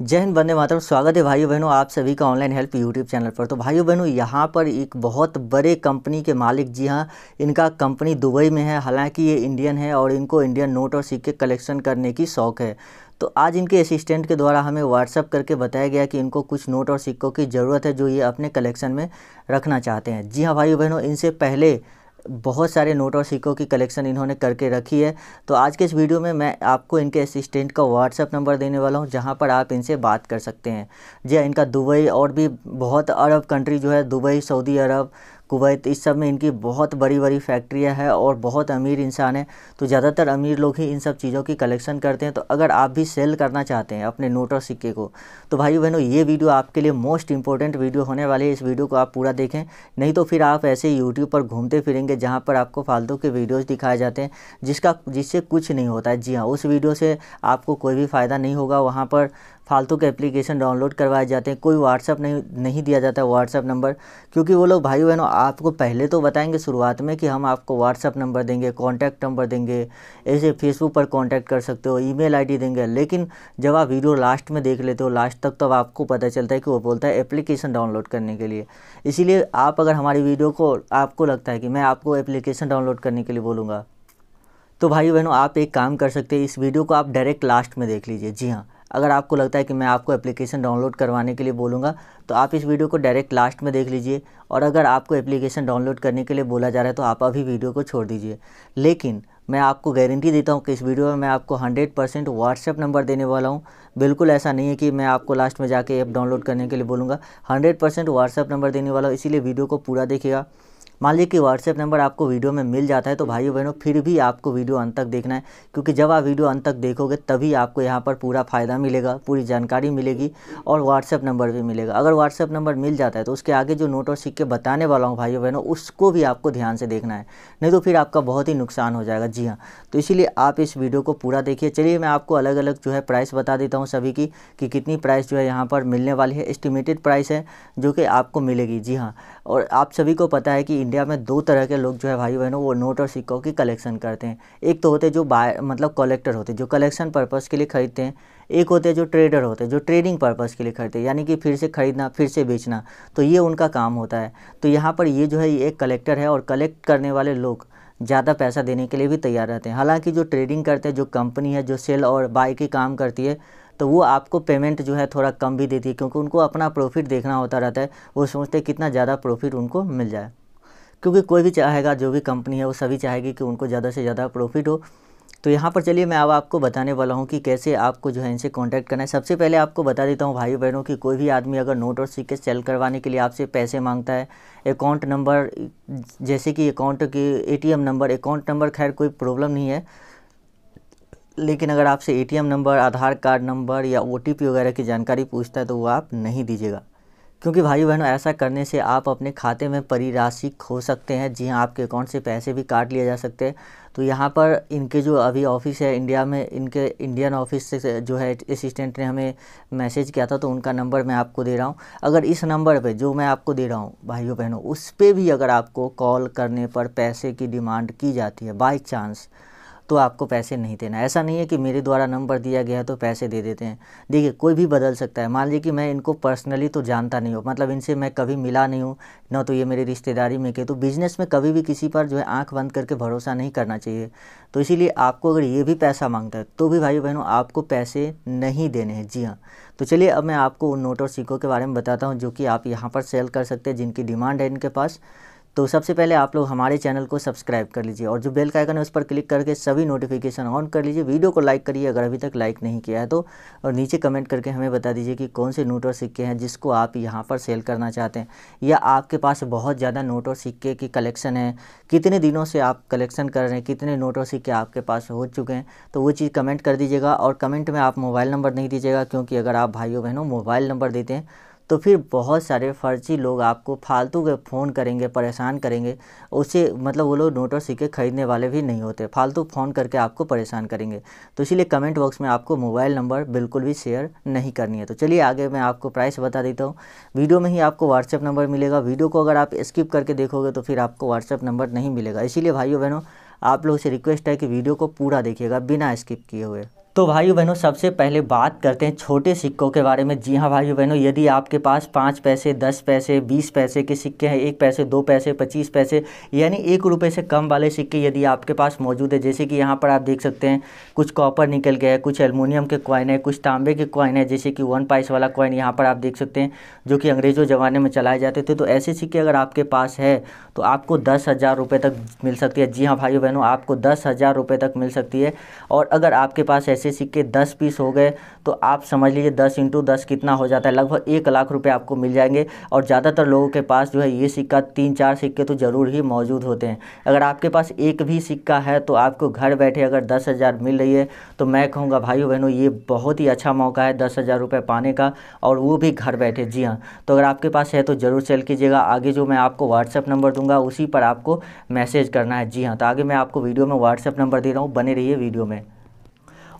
जय हिंद बंदे मातरम स्वागत है भाइयों बहनों आप सभी का ऑनलाइन हेल्प यूट्यूब चैनल पर तो भाइयों बहनों यहाँ पर एक बहुत बड़े कंपनी के मालिक जी हाँ इनका कंपनी दुबई में है हालांकि ये इंडियन है और इनको इंडियन नोट और सिक्के कलेक्शन करने की शौक़ है तो आज इनके असिस्टेंट के द्वारा हमें व्हाट्सअप करके बताया गया कि इनको कुछ नोट और सिक्कों की ज़रूरत है जो ये अपने कलेक्शन में रखना चाहते हैं जी हाँ भाइयों बहनों इनसे पहले बहुत सारे नोट और सिक्कों की कलेक्शन इन्होंने करके रखी है तो आज के इस वीडियो में मैं आपको इनके असिस्टेंट का व्हाट्सअप नंबर देने वाला हूँ जहाँ पर आप इनसे बात कर सकते हैं जी हाँ, इनका दुबई और भी बहुत अरब कंट्री जो है दुबई सऊदी अरब कुवैत इस सब में इनकी बहुत बड़ी बड़ी फैक्ट्रियाँ हैं और बहुत अमीर इंसान हैं तो ज़्यादातर अमीर लोग ही इन सब चीज़ों की कलेक्शन करते हैं तो अगर आप भी सेल करना चाहते हैं अपने नोट और सिक्के को तो भाई बहनों ये वीडियो आपके लिए मोस्ट इंपॉर्टेंट वीडियो होने वाली है इस वीडियो को आप पूरा देखें नहीं तो फिर आप ऐसे यूट्यूब पर घूमते फिरेंगे जहाँ पर आपको फालतू के वीडियोज़ दिखाए जाते हैं जिसका जिससे कुछ नहीं होता है जी हाँ उस वीडियो से आपको कोई भी फ़ायदा नहीं होगा वहाँ पर फालतू के एप्लीकेशन डाउनलोड करवाए जाते हैं कोई व्हाट्सअप नहीं नहीं दिया जाता है व्हाट्सअप नंबर क्योंकि वो लोग भाई बहनों आपको पहले तो बताएंगे शुरुआत में कि हम आपको व्हाट्सअप नंबर देंगे कॉन्टैक्ट नंबर देंगे ऐसे फेसबुक पर कॉन्टैक्ट कर सकते हो ई मेल देंगे लेकिन जब आप वीडियो लास्ट में देख लेते हो लास्ट तक तो आपको पता चलता है कि वो बोलता है एप्लीकेशन डाउनलोड करने के लिए इसीलिए आप अगर हमारी वीडियो को आपको लगता है कि मैं आपको एप्लीकेशन डाउनलोड करने के लिए बोलूँगा तो भाई बहनों आप एक काम कर सकते हैं इस वीडियो को आप डायरेक्ट लास्ट में देख लीजिए जी हाँ अगर आपको लगता है कि मैं आपको एप्लीकेशन डाउनलोड करवाने के लिए बोलूँगा तो आप इस वीडियो को डायरेक्ट लास्ट में देख लीजिए और अगर आपको एप्लीकेशन डाउनलोड करने के लिए बोला जा रहा है तो आप अभी वीडियो को छोड़ दीजिए लेकिन मैं आपको गारंटी देता हूँ कि इस वीडियो में मैं आपको 100 परसेंट व्हाट्सएप नंबर देने वाला हूँ बिल्कुल ऐसा नहीं है कि मैं आपको लास्ट में जाके ऐप डाउनलोड करने के लिए बोलूँगा 100 परसेंट व्हाट्सएप नंबर देने वाला हूँ इसीलिए वीडियो को पूरा देखिएगा मान लीजिए कि व्हाट्सएप नंबर आपको वीडियो में मिल जाता है तो भाइयों बहनों फिर भी आपको वीडियो अंत तक देखना है क्योंकि जब आप वीडियो अंत तक देखोगे तभी आपको यहाँ पर पूरा फ़ायदा मिलेगा पूरी जानकारी मिलेगी और व्हाट्सएप नंबर भी मिलेगा अगर व्हाट्सएप नंबर मिल जाता है तो उसके आगे जो नोट और सिक्के बताने वाला हूँ भाइयों बहनों उसको भी आपको ध्यान से देखना है नहीं तो फिर आपका बहुत ही नुकसान हो जाएगा जी हाँ तो इसीलिए आप इस वीडियो को पूरा देखिए चलिए मैं आपको अलग अलग जो है प्राइस बता देता हूँ सभी की कि कितनी प्राइस जो है यहाँ पर मिलने वाली है एस्टिमेटेड प्राइस है जो कि आपको मिलेगी जी हाँ और आप सभी को पता है कि इंडिया में दो तरह के लोग जो है भाई बहनों वो नोट और सिक्कों की कलेक्शन करते हैं एक तो होते जो बाय मतलब कलेक्टर होते हैं जो कलेक्शन पर्पज़ के लिए खरीदते हैं एक होते हैं जो ट्रेडर होते हैं जो ट्रेडिंग पर्पज़ के लिए खरीदते हैं यानी कि फिर से ख़रीदना फिर से बेचना तो ये उनका काम होता है तो यहाँ पर ये जो है ये एक कलेक्टर है और कलेक्ट करने वाले लोग ज़्यादा पैसा देने के लिए भी तैयार रहते हैं हालांकि जो ट्रेडिंग करते हैं जो कंपनी है जो सेल और बाय के काम करती है तो वो आपको पेमेंट जो है थोड़ा कम भी देती है क्योंकि उनको अपना प्रॉफिट देखना होता रहता है वो सोचते हैं कितना ज़्यादा प्रॉफिट उनको मिल जाए क्योंकि कोई भी चाहेगा जो भी कंपनी है वो सभी चाहेगी कि उनको ज़्यादा से ज़्यादा प्रॉफिट हो तो यहाँ पर चलिए मैं अब आपको बताने वाला हूँ कि कैसे आपको जो है इनसे कांटेक्ट करना है सबसे पहले आपको बता देता हूँ भाई बहनों कि कोई भी आदमी अगर नोट और सिक्के सेल करवाने के लिए आपसे पैसे मांगता है अकाउंट नंबर जैसे कि अकाउंट के एटीएम नंबर अकाउंट नंबर खैर कोई प्रॉब्लम नहीं है लेकिन अगर आपसे ATM number Aadhaar card number या ओ वगैरह की जानकारी पूछता है तो वो आप नहीं दीजिएगा क्योंकि भाई बहनों ऐसा करने से आप अपने खाते में राशि खो सकते हैं जी हाँ आपके अकाउंट से पैसे भी काट लिए जा सकते हैं तो यहाँ पर इनके जो अभी ऑफिस है इंडिया में इनके इंडियन ऑफिस से जो है असिस्टेंट ने हमें मैसेज किया था तो उनका नंबर मैं आपको दे रहा हूँ अगर इस नंबर पे जो मैं आपको दे रहा हूँ भाइयों बहनों उस पर भी अगर आपको कॉल करने पर पैसे की डिमांड की जाती है बाई चांस तो आपको पैसे नहीं देना ऐसा नहीं है कि मेरे द्वारा नंबर दिया गया तो पैसे दे देते हैं देखिए कोई भी बदल सकता है मान लीजिए कि मैं इनको पर्सनली तो जानता नहीं हूँ मतलब इनसे मैं कभी मिला नहीं हूँ ना तो ये मेरे रिश्तेदारी में के तो बिज़नेस में कभी भी किसी पर जो है आँख बंद करके भरोसा नहीं करना चाहिए तो इसीलिए आपको अगर ये भी पैसा मांगता है तो भी भाई बहनों आपको पैसे नहीं देने हैं जी हाँ तो चलिए अब मैं आपको उन नोट और सिक्कों के बारे में बताता हूँ जो कि आप यहाँ पर सेल कर सकते हैं जिनकी डिमांड है इनके पास तो सबसे पहले आप लोग हमारे चैनल को सब्सक्राइब कर लीजिए और जो बेल का आइकन है उस पर क्लिक करके सभी नोटिफिकेशन ऑन कर लीजिए वीडियो को लाइक करिए अगर अभी तक लाइक नहीं किया है तो और नीचे कमेंट करके हमें बता दीजिए कि कौन से नोट और सिक्के हैं जिसको आप यहाँ पर सेल करना चाहते हैं या आपके पास बहुत ज़्यादा नोट और सिक्के की कलेक्शन है कितने दिनों से आप कलेक्शन कर रहे हैं कितने नोट और सिक्के आपके पास हो चुके हैं तो वो चीज़ कमेंट कर दीजिएगा और कमेंट में आप मोबाइल नंबर नहीं दीजिएगा क्योंकि अगर आप भाइयों बहनों मोबाइल नंबर देते हैं तो फिर बहुत सारे फर्जी लोग आपको फालतू के फ़ोन करेंगे परेशान करेंगे उसे मतलब वो लोग नोट और सिक्के खरीदने वाले भी नहीं होते फालतू फ़ोन करके आपको परेशान करेंगे तो इसीलिए कमेंट बॉक्स में आपको मोबाइल नंबर बिल्कुल भी शेयर नहीं करनी है तो चलिए आगे मैं आपको प्राइस बता देता हूँ वीडियो में ही आपको व्हाट्सअप नंबर मिलेगा वीडियो को अगर आप स्किप करके देखोगे तो फिर आपको व्हाट्सअप नंबर नहीं मिलेगा इसीलिए भाइयों बहनों आप लोगों से रिक्वेस्ट है कि वीडियो को पूरा देखिएगा बिना स्किप किए हुए तो भाई बहनों सबसे पहले बात करते हैं छोटे सिक्कों के बारे में जी हाँ भाई बहनों यदि आपके पास पाँच पैसे दस पैसे बीस पैसे के सिक्के हैं एक पैसे दो पैसे पच्चीस पैसे यानी एक रुपये से कम वाले सिक्के यदि आपके पास मौजूद है जैसे कि यहाँ पर आप देख सकते हैं कुछ कॉपर निकल गया है कुछ एलमिनियम के कॉइन है कुछ तांबे के कॉइन है जैसे कि वन पाइस वाला कॉइन यहाँ पर आप देख सकते हैं जो कि अंग्रेज़ों ज़माने में चलाए जाते थे तो ऐसे सिक्के अगर आपके पास है तो आपको दस हज़ार रुपये तक मिल सकती है जी हाँ भाई बहनों आपको दस हज़ार रुपये तक मिल सकती है और अगर आपके पास ऐसे से सिक्के दस पीस हो गए तो आप समझ लीजिए दस इंटू दस कितना हो जाता है लगभग एक लाख रुपए आपको मिल जाएंगे और ज़्यादातर लोगों के पास जो है ये सिक्का तीन चार सिक्के तो ज़रूर ही मौजूद होते हैं अगर आपके पास एक भी सिक्का है तो आपको घर बैठे अगर दस हज़ार मिल रही है तो मैं कहूँगा भाइयों बहनों ये बहुत ही अच्छा मौका है दस हज़ार रुपये पाने का और वो भी घर बैठे जी हाँ तो अगर आपके पास है तो ज़रूर सेल कीजिएगा आगे जो मैं आपको व्हाट्सअप नंबर दूंगा उसी पर आपको मैसेज करना है जी हाँ तो आगे मैं आपको वीडियो में व्हाट्सअप नंबर दे रहा हूँ बने रहिए वीडियो में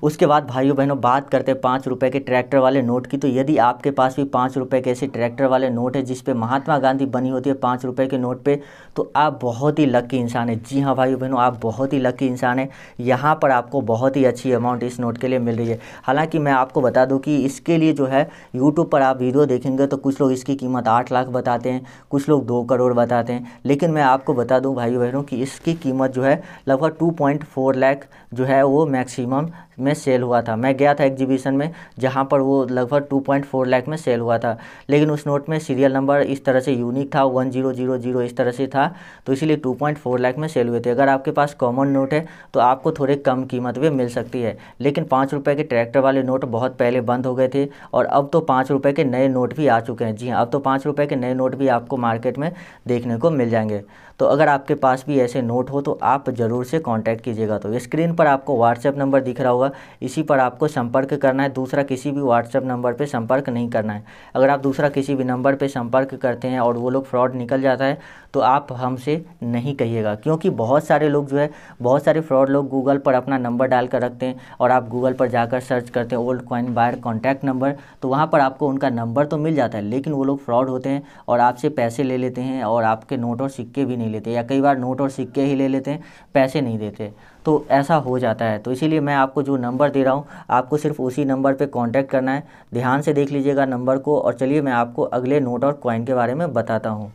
उसके बाद भाइयों बहनों बात करते हैं पाँच रुपये के ट्रैक्टर वाले नोट की तो यदि आपके पास भी पाँच रुपये के ऐसे ट्रैक्टर वाले नोट है जिस महात्मा गांधी बनी होती है पाँच रुपये के नोट पे तो आप बहुत ही लकी इंसान है जी हाँ भाइयों बहनों आप बहुत ही लकी इंसान है यहाँ पर आपको बहुत ही अच्छी अमाउंट इस नोट के लिए मिल रही है हालाँकि मैं आपको बता दूँ कि इसके लिए जो है यूट्यूब पर आप वीडियो देखेंगे तो कुछ लोग इसकी कीमत आठ लाख बताते हैं कुछ लोग दो करोड़ बताते हैं लेकिन मैं आपको बता दूँ भाई बहनों कि इसकी कीमत जो है लगभग टू पॉइंट फोर लाख जो है वो मैक्सिमम में सेल हुआ था मैं गया था एग्जीबिशन में जहाँ पर वो लगभग 2.4 लाख में सेल हुआ था लेकिन उस नोट में सीरियल नंबर इस तरह से यूनिक था वन जीरो जीरो जीरो इस तरह से था तो इसीलिए 2.4 लाख में सेल हुए थे अगर आपके पास कॉमन नोट है तो आपको थोड़े कम कीमत में मिल सकती है लेकिन पाँच रुपये के ट्रैक्टर वाले नोट बहुत पहले बंद हो गए थे और अब तो पाँच रुपये के नए नोट भी आ चुके हैं जी हाँ अब तो पाँच रुपये के नए नोट भी आपको मार्केट में देखने को मिल जाएंगे तो अगर आपके पास भी ऐसे नोट हो तो आप ज़रूर से कॉन्टैक्ट कीजिएगा तो स्क्रीन पर आपको व्हाट्सएप नंबर दिख रहा होगा हुआ इसी पर आपको संपर्क करना है दूसरा किसी भी व्हाट्सएप नंबर पर संपर्क नहीं करना है अगर आप दूसरा किसी भी नंबर पर संपर्क करते हैं और वो लोग फ्रॉड निकल जाता है तो आप हमसे नहीं कहिएगा क्योंकि बहुत सारे लोग जो है बहुत सारे फ्रॉड लोग गूगल पर अपना नंबर डाल कर रखते हैं और आप गूगल पर जाकर सर्च करते हैं old coin buyer contact number तो वहाँ पर आपको उनका नंबर तो मिल जाता है लेकिन वो लोग फ्रॉड होते हैं और आपसे पैसे ले लेते हैं और आपके नोट और सिक्के भी नहीं लेते या कई बार नोट और सिक्के ही ले लेते हैं पैसे नहीं देते तो ऐसा हो जाता है तो इसीलिए मैं आपको जो नंबर दे रहा हूँ आपको सिर्फ उसी नंबर पे कांटेक्ट करना है ध्यान से देख लीजिएगा नंबर को और चलिए मैं आपको अगले नोट और कॉइन के बारे में बताता हूँ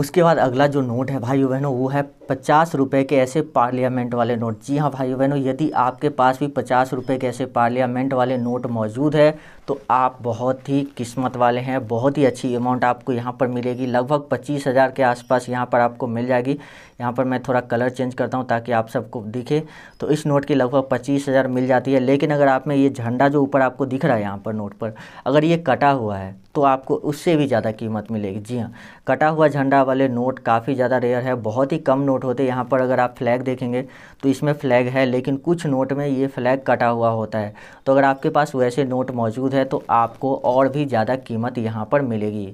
उसके बाद अगला जो नोट है भाई बहनों वो है पचास रुपये के ऐसे पार्लियामेंट वाले नोट जी हाँ भाई बहनों यदि आपके पास भी पचास रुपये के ऐसे पार्लियामेंट वाले नोट मौजूद है तो आप बहुत ही किस्मत वाले हैं बहुत ही अच्छी अमाउंट आपको यहाँ पर मिलेगी लगभग पच्चीस हज़ार के आसपास यहाँ पर आपको मिल जाएगी यहाँ पर मैं थोड़ा कलर चेंज करता हूँ ताकि आप सबको दिखे तो इस नोट की लगभग पच्चीस हज़ार मिल जाती है लेकिन अगर आप में ये झंडा जो ऊपर आपको दिख रहा है यहाँ पर नोट पर अगर ये कटा हुआ है तो आपको उससे भी ज़्यादा कीमत मिलेगी जी हाँ कटा हुआ झंडा वाले नोट काफ़ी ज़्यादा रेयर है बहुत ही कम नोट नोट होते हैं यहाँ पर अगर आप फ्लैग देखेंगे तो इसमें फ्लैग है लेकिन कुछ नोट में ये फ्लैग कटा हुआ होता है तो अगर आपके पास वैसे नोट मौजूद है तो आपको और भी ज़्यादा कीमत यहाँ पर मिलेगी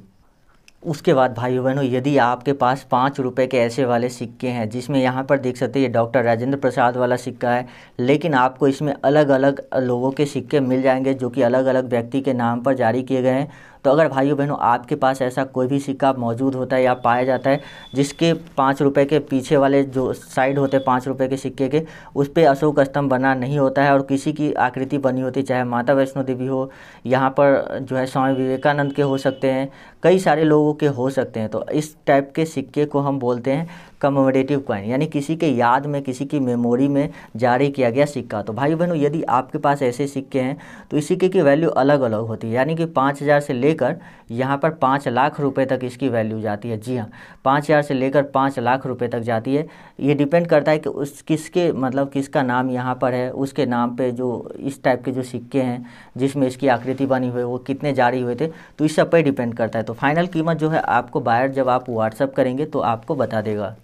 उसके बाद भाई बहनों यदि आपके पास पाँच रुपए के ऐसे वाले सिक्के हैं जिसमें यहाँ पर देख सकते हैं डॉक्टर राजेंद्र प्रसाद वाला सिक्का है लेकिन आपको इसमें अलग अलग लोगों के सिक्के मिल जाएंगे जो कि अलग अलग व्यक्ति के नाम पर जारी किए गए हैं तो अगर भाइयों बहनों आपके पास ऐसा कोई भी सिक्का मौजूद होता है या पाया जाता है जिसके पाँच रुपये के पीछे वाले जो साइड होते हैं पाँच रुपये के सिक्के के उस पर अशोक स्तंभ बना नहीं होता है और किसी की आकृति बनी होती चाहे माता वैष्णो देवी हो यहाँ पर जो है स्वामी विवेकानंद के हो सकते हैं कई सारे लोगों के हो सकते हैं तो इस टाइप के सिक्के को हम बोलते हैं कमोडेटिव कॉइन यानी किसी के याद में किसी की मेमोरी में जारी किया गया सिक्का तो भाई बहनों यदि आपके पास ऐसे सिक्के हैं तो इस सिक्के की वैल्यू अलग अलग होती है यानी कि पाँच हज़ार से लेकर यहाँ पर पाँच लाख रुपये तक इसकी वैल्यू जाती है जी हाँ पाँच हज़ार से लेकर पाँच लाख रुपये तक जाती है ये डिपेंड करता है कि उस किसके मतलब किसका नाम यहाँ पर है उसके नाम पर जो इस टाइप के जो सिक्के हैं जिसमें इसकी आकृति बनी हुई है वो कितने जारी हुए थे तो इस सब पर डिपेंड करता है तो फाइनल कीमत जो है आपको बायर जब आप व्हाट्सअप करेंगे तो आपको बता देगा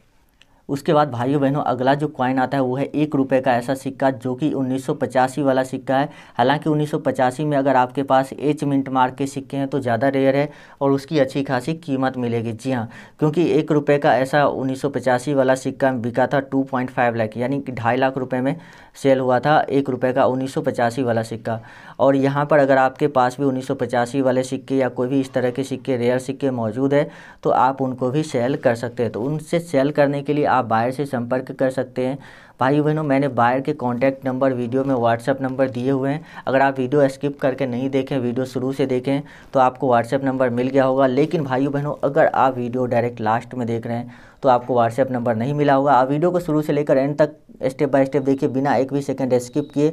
उसके बाद भाइयों बहनों अगला जो क्वाइन आता है वो है एक रुपये का ऐसा सिक्का जो कि उन्नीस वाला सिक्का है हालांकि उन्नीस में अगर आपके पास एच मिनट मार्क के सिक्के हैं तो ज़्यादा रेयर है और उसकी अच्छी खासी कीमत मिलेगी जी हाँ क्योंकि एक रुपये का ऐसा उन्नीस वाला सिक्का बिका था टू लाख यानी कि ढाई लाख रुपये में सेल हुआ था एक रुपये का उन्नीस वाला सिक्का और यहाँ पर अगर आपके पास भी उन्नीस वाले सिक्के या कोई भी इस तरह के सिक्के रेयर सिक्के मौजूद है तो आप उनको भी सेल कर सकते हैं तो उनसे सेल करने के लिए आप बायर से संपर्क कर सकते हैं भाई बहनों मैंने बायर के कॉन्टैक्ट नंबर वीडियो में व्हाट्सअप नंबर दिए हुए हैं अगर आप वीडियो स्किप करके नहीं देखें वीडियो शुरू से देखें तो आपको व्हाट्सअप नंबर मिल गया होगा लेकिन भाई बहनों अगर आप वीडियो डायरेक्ट लास्ट में देख रहे हैं तो आपको व्हाट्सएप नंबर नहीं मिला होगा आप वीडियो को शुरू से लेकर एंड तक स्टेप बाय स्टेप देखिए बिना एक भी सेकंड स्किप किए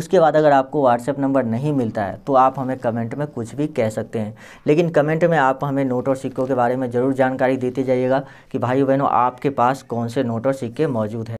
उसके बाद अगर आपको व्हाट्सएप नंबर नहीं मिलता है तो आप हमें कमेंट में कुछ भी कह सकते हैं लेकिन कमेंट में आप हमें नोट और सिक्कों के बारे में ज़रूर जानकारी देते जाइएगा कि भाई बहनों आपके पास कौन से नोट और सिक्के मौजूद हैं